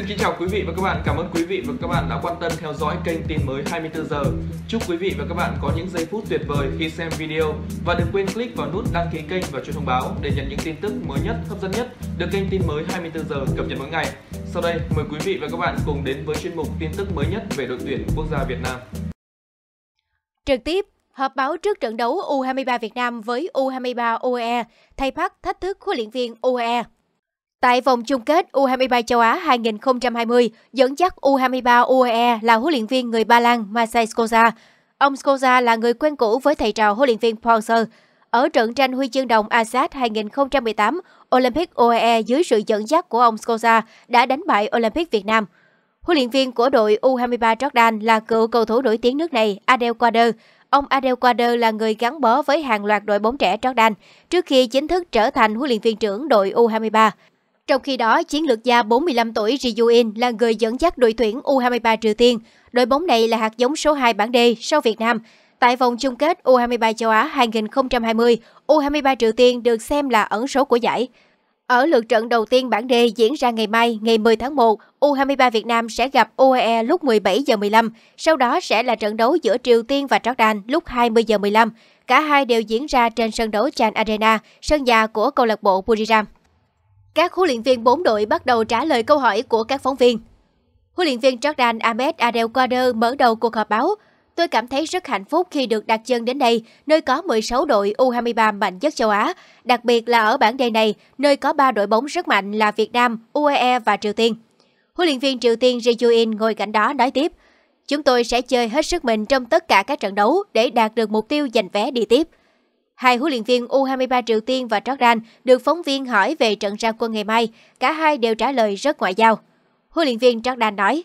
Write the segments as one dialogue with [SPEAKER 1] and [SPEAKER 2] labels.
[SPEAKER 1] Xin kính chào quý vị và các bạn. Cảm ơn quý vị và các bạn đã quan tâm theo dõi kênh tin mới 24 giờ. Chúc quý vị và các bạn có những giây phút tuyệt vời khi xem video và đừng quên click vào nút đăng ký kênh và chuông thông báo để nhận những tin tức mới nhất, hấp dẫn nhất được kênh tin mới 24 giờ cập nhật mỗi ngày. Sau đây, mời quý vị và các bạn cùng đến với chuyên mục tin tức mới nhất về đội tuyển quốc gia Việt Nam. Trực tiếp Họp báo trước trận đấu U23 Việt Nam với U23 UAE, thầy Park thách thức huấn luyện viên UAE. E. Tại vòng chung kết U23 châu Á 2020, dẫn dắt U23 UAE e là huấn luyện viên người Ba Lan Marcel Scoza. Ông Scoza là người quen cũ với thầy trò huấn luyện viên Paul Ở trận tranh huy chương đồng ASEAN 2018, Olympic UAE e dưới sự dẫn dắt của ông Scoza đã đánh bại Olympic Việt Nam. Huấn luyện viên của đội U23 Jordan là cựu cầu thủ nổi tiếng nước này Adel Quader. Ông Adel Quader là người gắn bó với hàng loạt đội bóng trẻ Jordan trước khi chính thức trở thành huấn luyện viên trưởng đội U23. Trong khi đó, chiến lược gia 45 tuổi In là người dẫn dắt đội tuyển U23 Triều Tiên. Đội bóng này là hạt giống số 2 bảng D sau Việt Nam. Tại vòng chung kết U23 châu Á 2020, U23 Triều Tiên được xem là ẩn số của giải. Ở lượt trận đầu tiên bảng D diễn ra ngày mai, ngày 10 tháng 1, U23 Việt Nam sẽ gặp UAE e lúc 17 giờ 15, sau đó sẽ là trận đấu giữa Triều Tiên và Jordan lúc 20 giờ 15. Cả hai đều diễn ra trên sân đấu Chan Arena, sân nhà của câu lạc bộ Buriram. Các huấn luyện viên bốn đội bắt đầu trả lời câu hỏi của các phóng viên. Huấn luyện viên Jordan Ahmed Adel mở đầu cuộc họp báo. Tôi cảm thấy rất hạnh phúc khi được đặt chân đến đây, nơi có 16 đội U23 mạnh nhất châu Á, đặc biệt là ở bảng D này, nơi có 3 đội bóng rất mạnh là Việt Nam, UAE e và Triều Tiên. Huấn luyện viên Triều Tiên Ri in ngồi cạnh đó nói tiếp, Chúng tôi sẽ chơi hết sức mình trong tất cả các trận đấu để đạt được mục tiêu giành vé đi tiếp. Hai huấn luyện viên U23 Triều Tiên và Jordan được phóng viên hỏi về trận ra quân ngày mai, cả hai đều trả lời rất ngoại giao. Huấn luyện viên Jordan nói,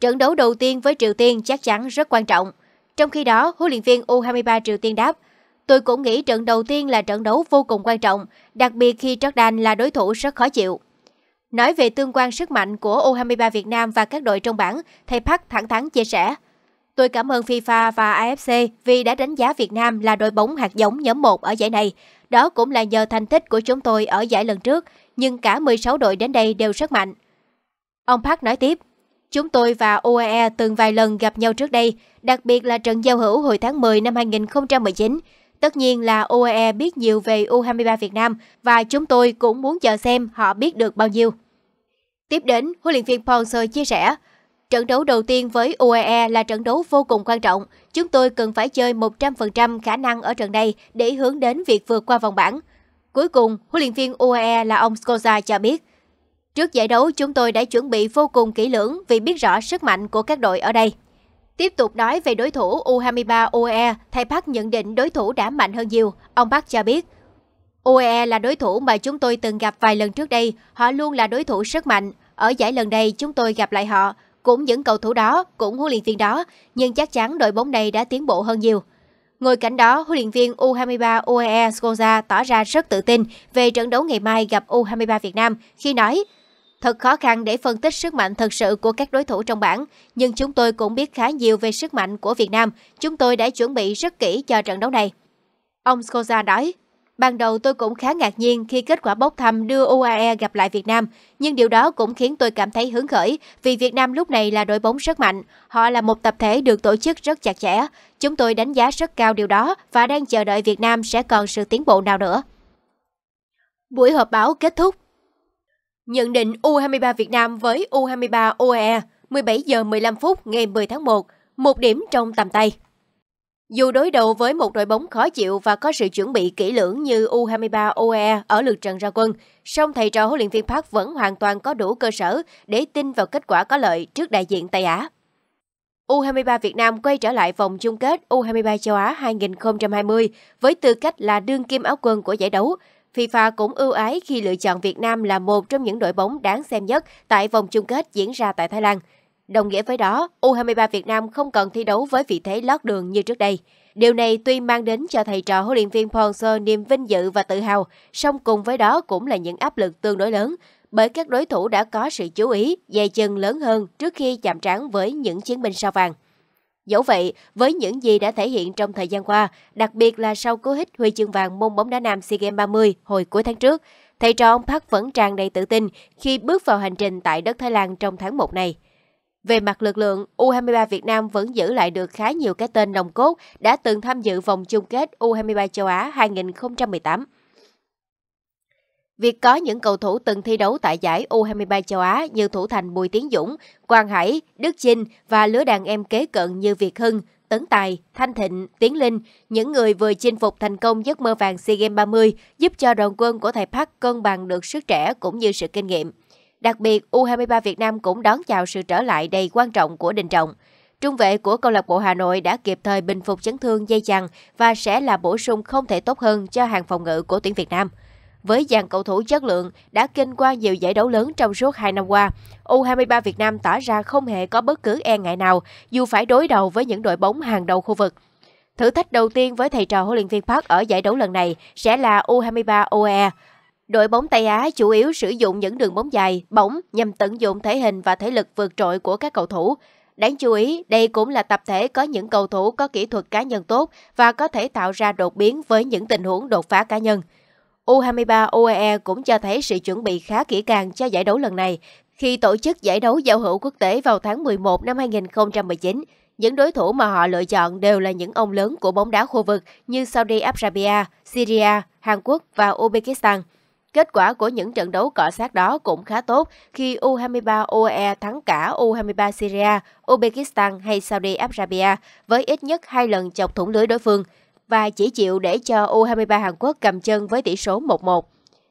[SPEAKER 1] trận đấu đầu tiên với Triều Tiên chắc chắn rất quan trọng. Trong khi đó, huấn luyện viên U23 Triều Tiên đáp, tôi cũng nghĩ trận đầu tiên là trận đấu vô cùng quan trọng, đặc biệt khi Jordan là đối thủ rất khó chịu. Nói về tương quan sức mạnh của U23 Việt Nam và các đội trong bảng, thầy Park thẳng thắn chia sẻ – Tôi cảm ơn FIFA và AFC vì đã đánh giá Việt Nam là đội bóng hạt giống nhóm 1 ở giải này. Đó cũng là nhờ thành tích của chúng tôi ở giải lần trước, nhưng cả 16 đội đến đây đều rất mạnh. Ông Park nói tiếp, chúng tôi và UAE e từng vài lần gặp nhau trước đây, đặc biệt là trận giao hữu hồi tháng 10 năm 2019. Tất nhiên là UAE e biết nhiều về U23 Việt Nam và chúng tôi cũng muốn chờ xem họ biết được bao nhiêu. Tiếp đến, huấn luyện viên Ponser chia sẻ, Trận đấu đầu tiên với UAE e là trận đấu vô cùng quan trọng. Chúng tôi cần phải chơi 100% khả năng ở trận này để hướng đến việc vượt qua vòng bảng. Cuối cùng, huấn luyện viên UAE e là ông Scosa cho biết. Trước giải đấu, chúng tôi đã chuẩn bị vô cùng kỹ lưỡng vì biết rõ sức mạnh của các đội ở đây. Tiếp tục nói về đối thủ U23 UAE, thầy Park nhận định đối thủ đã mạnh hơn nhiều. Ông Park cho biết, UAE e là đối thủ mà chúng tôi từng gặp vài lần trước đây, họ luôn là đối thủ rất mạnh. Ở giải lần này chúng tôi gặp lại họ, cũng những cầu thủ đó, cũng huấn luyện viên đó, nhưng chắc chắn đội bóng này đã tiến bộ hơn nhiều. Ngồi cạnh đó, huấn luyện viên U23 UAE Scoza tỏ ra rất tự tin về trận đấu ngày mai gặp U23 Việt Nam khi nói Thật khó khăn để phân tích sức mạnh thật sự của các đối thủ trong bảng, nhưng chúng tôi cũng biết khá nhiều về sức mạnh của Việt Nam. Chúng tôi đã chuẩn bị rất kỹ cho trận đấu này. Ông Scoza nói, Ban đầu tôi cũng khá ngạc nhiên khi kết quả bốc thăm đưa UAE gặp lại Việt Nam, nhưng điều đó cũng khiến tôi cảm thấy hứng khởi vì Việt Nam lúc này là đội bóng rất mạnh. Họ là một tập thể được tổ chức rất chặt chẽ. Chúng tôi đánh giá rất cao điều đó và đang chờ đợi Việt Nam sẽ còn sự tiến bộ nào nữa. Buổi họp báo kết thúc. Nhận định U23 Việt Nam với U23 UAE 17 giờ 15 phút ngày 10 tháng 1, một điểm trong tầm tay. Dù đối đầu với một đội bóng khó chịu và có sự chuẩn bị kỹ lưỡng như U23 OE ở lượt trận ra quân, song thầy trò huấn luyện viên Park vẫn hoàn toàn có đủ cơ sở để tin vào kết quả có lợi trước đại diện Tây Á. U23 Việt Nam quay trở lại vòng chung kết U23 châu Á 2020 với tư cách là đương kim áo quân của giải đấu. FIFA cũng ưu ái khi lựa chọn Việt Nam là một trong những đội bóng đáng xem nhất tại vòng chung kết diễn ra tại Thái Lan – Đồng nghĩa với đó, U23 Việt Nam không cần thi đấu với vị thế lót đường như trước đây. Điều này tuy mang đến cho thầy trò huấn luyện viên Ponser niềm vinh dự và tự hào, song cùng với đó cũng là những áp lực tương đối lớn, bởi các đối thủ đã có sự chú ý, dày chân lớn hơn trước khi chạm trán với những chiến binh sao vàng. Dẫu vậy, với những gì đã thể hiện trong thời gian qua, đặc biệt là sau cú hích huy chương vàng môn bóng đá nam SEA Games 30 hồi cuối tháng trước, thầy trò ông Park vẫn tràn đầy tự tin khi bước vào hành trình tại đất Thái Lan trong tháng 1 này. Về mặt lực lượng, U23 Việt Nam vẫn giữ lại được khá nhiều cái tên nồng cốt đã từng tham dự vòng chung kết U23 châu Á 2018. Việc có những cầu thủ từng thi đấu tại giải U23 châu Á như thủ thành Bùi Tiến Dũng, Quang Hải, Đức Chinh và lứa đàn em kế cận như Việt Hưng, Tấn Tài, Thanh Thịnh, Tiến Linh, những người vừa chinh phục thành công giấc mơ vàng SEA Games 30 giúp cho đoàn quân của thầy Park cân bằng được sức trẻ cũng như sự kinh nghiệm. Đặc biệt, U23 Việt Nam cũng đón chào sự trở lại đầy quan trọng của Đình Trọng. Trung vệ của câu lạc bộ Hà Nội đã kịp thời bình phục chấn thương dây chằng và sẽ là bổ sung không thể tốt hơn cho hàng phòng ngự của tuyển Việt Nam. Với dàn cầu thủ chất lượng đã kinh qua nhiều giải đấu lớn trong suốt 2 năm qua, U23 Việt Nam tỏ ra không hề có bất cứ e ngại nào dù phải đối đầu với những đội bóng hàng đầu khu vực. Thử thách đầu tiên với thầy trò huấn luyện viên Park ở giải đấu lần này sẽ là U23 OE, Đội bóng Tây Á chủ yếu sử dụng những đường bóng dài, bóng nhằm tận dụng thể hình và thể lực vượt trội của các cầu thủ. Đáng chú ý, đây cũng là tập thể có những cầu thủ có kỹ thuật cá nhân tốt và có thể tạo ra đột biến với những tình huống đột phá cá nhân. U23 UAE e cũng cho thấy sự chuẩn bị khá kỹ càng cho giải đấu lần này khi tổ chức giải đấu giao hữu quốc tế vào tháng 11 năm 2019. Những đối thủ mà họ lựa chọn đều là những ông lớn của bóng đá khu vực như Saudi Arabia, Syria, Hàn Quốc và Uzbekistan. Kết quả của những trận đấu cọ sát đó cũng khá tốt khi U23 OE thắng cả U23 Syria, Uzbekistan hay Saudi Arabia với ít nhất hai lần chọc thủng lưới đối phương và chỉ chịu để cho U23 Hàn Quốc cầm chân với tỷ số 1-1.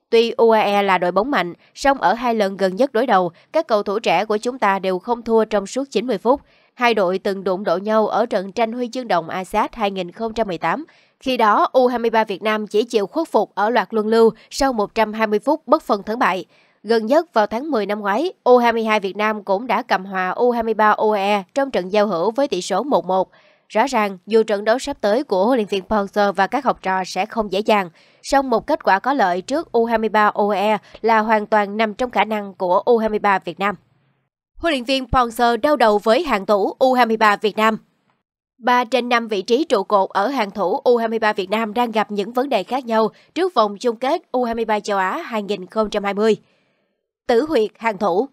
[SPEAKER 1] Tuy UAE là đội bóng mạnh, song ở hai lần gần nhất đối đầu, các cầu thủ trẻ của chúng ta đều không thua trong suốt 90 phút. Hai đội từng đụng độ nhau ở trận tranh huy chương đồng ASEAN 2018 khi đó, U23 Việt Nam chỉ chịu khuất phục ở loạt luân lưu sau 120 phút bất phân thắng bại. Gần nhất vào tháng 10 năm ngoái, U22 Việt Nam cũng đã cầm hòa U23 OE e trong trận giao hữu với tỷ số 1-1. Rõ ràng, dù trận đấu sắp tới của huấn luyện viên Poulter và các học trò sẽ không dễ dàng, song một kết quả có lợi trước U23 OE e là hoàn toàn nằm trong khả năng của U23 Việt Nam. Huấn luyện viên Poulter đau đầu với hàng thủ U23 Việt Nam. 3 trên 5 vị trí trụ cột ở hàng thủ U23 Việt Nam đang gặp những vấn đề khác nhau trước vòng chung kết U23 châu Á 2020. Tử huyệt hàng thủ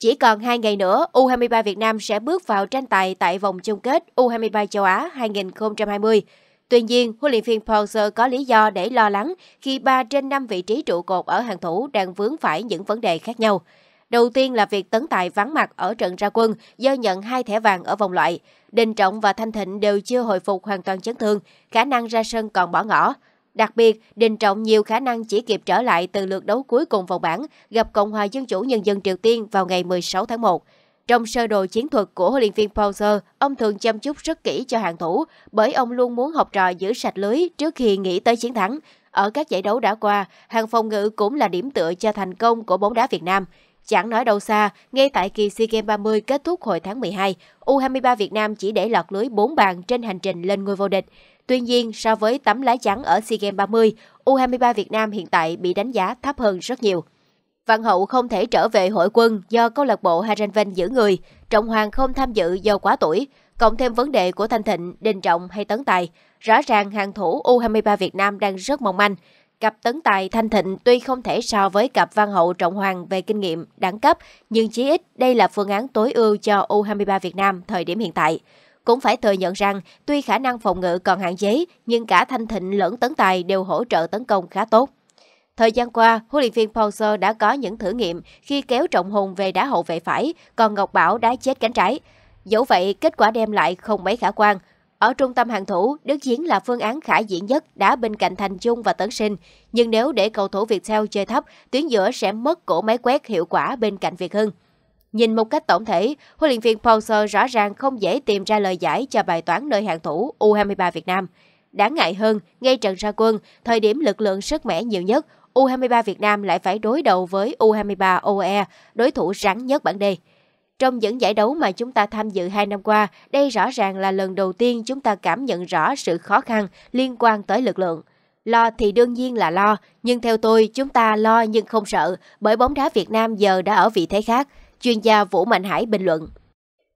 [SPEAKER 1] Chỉ còn 2 ngày nữa, U23 Việt Nam sẽ bước vào tranh tài tại vòng chung kết U23 châu Á 2020. Tuy nhiên, huấn luyện viên Poulser có lý do để lo lắng khi 3 trên 5 vị trí trụ cột ở hàng thủ đang vướng phải những vấn đề khác nhau – Đầu tiên là việc Tấn Tài vắng mặt ở trận ra quân do nhận hai thẻ vàng ở vòng loại. Đình Trọng và Thanh Thịnh đều chưa hồi phục hoàn toàn chấn thương, khả năng ra sân còn bỏ ngỏ. Đặc biệt, Đình Trọng nhiều khả năng chỉ kịp trở lại từ lượt đấu cuối cùng vòng bảng gặp Cộng hòa Dân chủ Nhân dân Triều Tiên vào ngày 16 tháng 1. Trong sơ đồ chiến thuật của huấn luyện viên Poser, ông thường chăm chút rất kỹ cho hàng thủ bởi ông luôn muốn học trò giữ sạch lưới trước khi nghĩ tới chiến thắng. Ở các giải đấu đã qua, hàng phòng ngự cũng là điểm tựa cho thành công của bóng đá Việt Nam. Chẳng nói đâu xa, ngay tại kỳ SEA Games 30 kết thúc hồi tháng 12, U23 Việt Nam chỉ để lọt lưới 4 bàn trên hành trình lên ngôi vô địch. Tuy nhiên, so với tấm lá chắn ở SEA Games 30, U23 Việt Nam hiện tại bị đánh giá thấp hơn rất nhiều. Văn Hậu không thể trở về hội quân do câu lạc bộ Haranven giữ người, Trọng Hoàng không tham dự do quá tuổi, cộng thêm vấn đề của Thanh Thịnh, Đình Trọng hay Tấn Tài. Rõ ràng hàng thủ U23 Việt Nam đang rất mong manh. Cặp tấn tài thanh thịnh tuy không thể so với cặp văn hậu trọng hoàng về kinh nghiệm, đẳng cấp, nhưng chí ít đây là phương án tối ưu cho U23 Việt Nam thời điểm hiện tại. Cũng phải thừa nhận rằng, tuy khả năng phòng ngự còn hạn chế, nhưng cả thanh thịnh lẫn tấn tài đều hỗ trợ tấn công khá tốt. Thời gian qua, huấn luyện viên Poulser đã có những thử nghiệm khi kéo Trọng Hùng về đá hậu vệ phải, còn Ngọc Bảo đá chết cánh trái. Dẫu vậy, kết quả đem lại không mấy khả quan – ở trung tâm hàng thủ, Đức Chiến là phương án khả diễn nhất đá bên cạnh Thành Trung và Tấn Sinh. Nhưng nếu để cầu thủ Viettel chơi thấp, tuyến giữa sẽ mất cổ máy quét hiệu quả bên cạnh Việt Hưng. Nhìn một cách tổng thể, huấn luyện viên Poulser rõ ràng không dễ tìm ra lời giải cho bài toán nơi hàng thủ U23 Việt Nam. Đáng ngại hơn, ngay trận ra quân, thời điểm lực lượng sức mẻ nhiều nhất, U23 Việt Nam lại phải đối đầu với U23 OE, đối thủ rắn nhất bảng D. Trong những giải đấu mà chúng ta tham dự hai năm qua, đây rõ ràng là lần đầu tiên chúng ta cảm nhận rõ sự khó khăn liên quan tới lực lượng. Lo thì đương nhiên là lo, nhưng theo tôi chúng ta lo nhưng không sợ bởi bóng đá Việt Nam giờ đã ở vị thế khác, chuyên gia Vũ Mạnh Hải bình luận.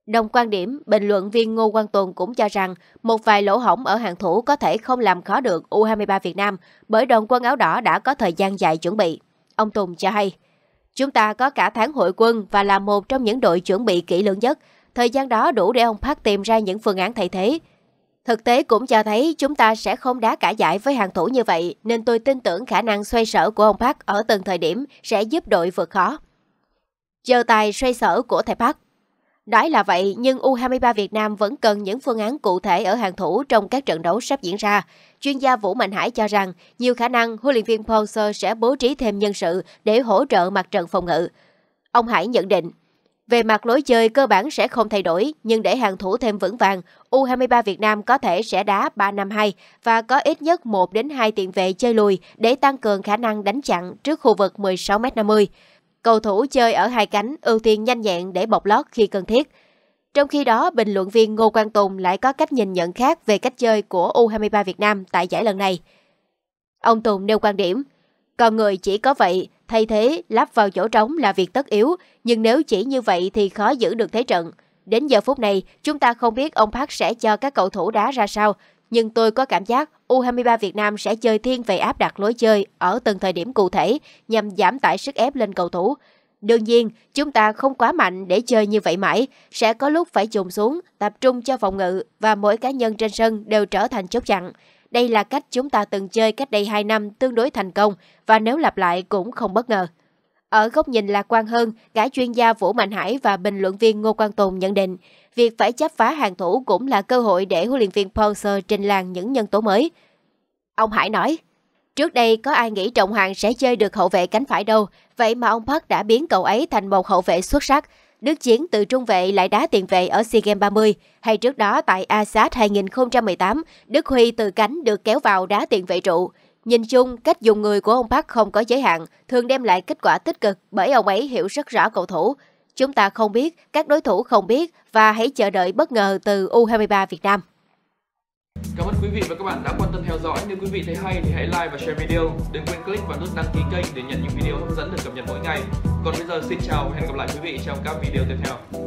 [SPEAKER 1] Đồng quan điểm, bình luận viên Ngô Quang Tuần cũng cho rằng một vài lỗ hổng ở hàng thủ có thể không làm khó được U23 Việt Nam bởi đoàn quân áo đỏ đã có thời gian dài chuẩn bị. Ông Tùng cho hay, Chúng ta có cả tháng hội quân và là một trong những đội chuẩn bị kỹ lưỡng nhất. Thời gian đó đủ để ông Park tìm ra những phương án thay thế. Thực tế cũng cho thấy chúng ta sẽ không đá cả giải với hàng thủ như vậy, nên tôi tin tưởng khả năng xoay sở của ông Park ở từng thời điểm sẽ giúp đội vượt khó. Giờ tài xoay sở của thầy Park Nói là vậy nhưng U23 Việt Nam vẫn cần những phương án cụ thể ở hàng thủ trong các trận đấu sắp diễn ra. Chuyên gia Vũ Mạnh Hải cho rằng nhiều khả năng huấn luyện viên Ponser sẽ bố trí thêm nhân sự để hỗ trợ mặt trận phòng ngự. Ông Hải nhận định, về mặt lối chơi cơ bản sẽ không thay đổi, nhưng để hàng thủ thêm vững vàng, U23 Việt Nam có thể sẽ đá 3 năm 2 và có ít nhất 1 đến 2 tiền vệ chơi lùi để tăng cường khả năng đánh chặn trước khu vực 16m50. Cầu thủ chơi ở hai cánh ưu tiên nhanh nhẹn để bọc lót khi cần thiết. Trong khi đó, bình luận viên Ngô Quang Tùng lại có cách nhìn nhận khác về cách chơi của U23 Việt Nam tại giải lần này. Ông Tùng nêu quan điểm, con người chỉ có vậy, thay thế lắp vào chỗ trống là việc tất yếu, nhưng nếu chỉ như vậy thì khó giữ được thế trận. Đến giờ phút này, chúng ta không biết ông Park sẽ cho các cầu thủ đá ra sao, nhưng tôi có cảm giác U23 Việt Nam sẽ chơi thiên về áp đặt lối chơi ở từng thời điểm cụ thể nhằm giảm tải sức ép lên cầu thủ. Đương nhiên, chúng ta không quá mạnh để chơi như vậy mãi, sẽ có lúc phải chùng xuống, tập trung cho phòng ngự và mỗi cá nhân trên sân đều trở thành chốt chặn. Đây là cách chúng ta từng chơi cách đây 2 năm tương đối thành công và nếu lặp lại cũng không bất ngờ. Ở góc nhìn lạc quan hơn, cả chuyên gia Vũ Mạnh Hải và bình luận viên Ngô Quang Tùng nhận định, việc phải chấp phá hàng thủ cũng là cơ hội để huấn luyện viên Ponser trình làng những nhân tố mới. Ông Hải nói, trước đây có ai nghĩ Trọng Hoàng sẽ chơi được hậu vệ cánh phải đâu, vậy mà ông Park đã biến cậu ấy thành một hậu vệ xuất sắc. Đức Chiến từ trung vệ lại đá tiền vệ ở SEA Games 30, hay trước đó tại ASAT 2018, Đức Huy từ cánh được kéo vào đá tiền vệ trụ. Nhìn chung, cách dùng người của ông Park không có giới hạn, thường đem lại kết quả tích cực bởi ông ấy hiểu rất rõ cầu thủ. Chúng ta không biết, các đối thủ không biết và hãy chờ đợi bất ngờ từ U23 Việt Nam. Cảm ơn quý vị và các bạn đã quan tâm theo dõi. Nếu quý vị thấy hay thì hãy like và share video. Đừng quên click vào nút đăng ký kênh để nhận những video hấp dẫn được cập nhật mỗi ngày. Còn bây giờ xin chào và hẹn gặp lại quý vị trong các video tiếp theo.